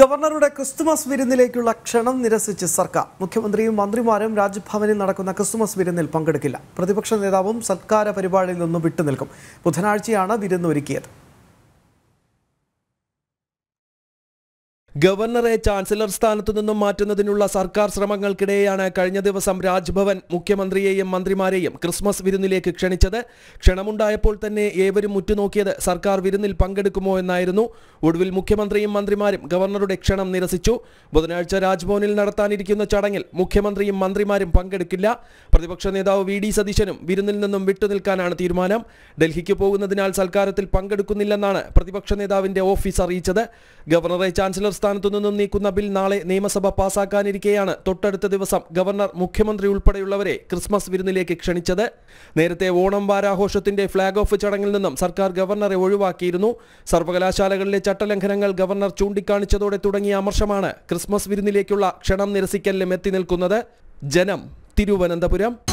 ഗവർണറുടെ ക്രിസ്തുമസ് വിരുന്നിലേക്കുള്ള ക്ഷണം നിരസിച്ച് സർക്കാർ മുഖ്യമന്ത്രിയും മന്ത്രിമാരും രാജ്ഭവനിൽ നടക്കുന്ന ക്രിസ്തുമസ് വിരുന്നിൽ പങ്കെടുക്കില്ല പ്രതിപക്ഷ നേതാവും സത്കാര പരിപാടിയിൽ നിന്നും വിട്ടുനിൽക്കും ബുധനാഴ്ചയാണ് വിരുന്നൊരുക്കിയത് ഒരുക്കിയത് ഗവർണറെ ചാൻസലർ സ്ഥാനത്തു നിന്നും മാറ്റുന്നതിനുള്ള സർക്കാർ ശ്രമങ്ങൾക്കിടെയാണ് കഴിഞ്ഞ ദിവസം രാജ്ഭവൻ മുഖ്യമന്ത്രിയെയും മന്ത്രിമാരെയും ക്രിസ്മസ് വിരുന്നിലേക്ക് ക്ഷണിച്ചത് ക്ഷണമുണ്ടായപ്പോൾ തന്നെ ഏവരും ഉറ്റുനോക്കിയത് സർക്കാർ വിരുന്നിൽ പങ്കെടുക്കുമോ എന്നായിരുന്നു ഒടുവിൽ മുഖ്യമന്ത്രിയും മന്ത്രിമാരും ഗവർണറുടെ ക്ഷണം നിരസിച്ചു ബുധനാഴ്ച രാജ്ഭവനിൽ നടത്താനിരിക്കുന്ന ചടങ്ങിൽ മുഖ്യമന്ത്രിയും മന്ത്രിമാരും പങ്കെടുക്കില്ല പ്രതിപക്ഷ നേതാവ് വി ഡി സതീശനും വിരുന്നിൽ നിന്നും വിട്ടുനിൽക്കാനാണ് തീരുമാനം ഡൽഹിക്ക് പോകുന്നതിനാൽ സൽക്കാരത്തിൽ പങ്കെടുക്കുന്നില്ലെന്നാണ് പ്രതിപക്ഷ നേതാവിന്റെ ഓഫീസ് അറിയിച്ചത് ഗവർണറെ ചാൻസലർ സംസ്ഥാനത്തു നിന്നും നീക്കുന്ന ബിൽ നാളെ നിയമസഭ പാസാക്കാനിരിക്കെയാണ് തൊട്ടടുത്ത ദിവസം ഗവർണർ മുഖ്യമന്ത്രി ഉൾപ്പെടെയുള്ളവരെ ക്രിസ്മസ് വിരുന്നിലേക്ക് ക്ഷണിച്ചത് നേരത്തെ ഓണം വാരാഘോഷത്തിന്റെ ഫ്ളാഗ് ഓഫ് ചടങ്ങിൽ നിന്നും സർക്കാർ ഗവർണറെ ഒഴിവാക്കിയിരുന്നു സർവകലാശാലകളിലെ ചട്ടലംഘനങ്ങൾ ഗവർണർ ചൂണ്ടിക്കാണിച്ചതോടെ തുടങ്ങിയ അമർഷമാണ് ക്രിസ്മസ് വിരുന്നിലേക്കുള്ള ക്ഷണം നിരസിക്കലിലും എത്തി നിൽക്കുന്നത് ജനം തിരുവനന്തപുരം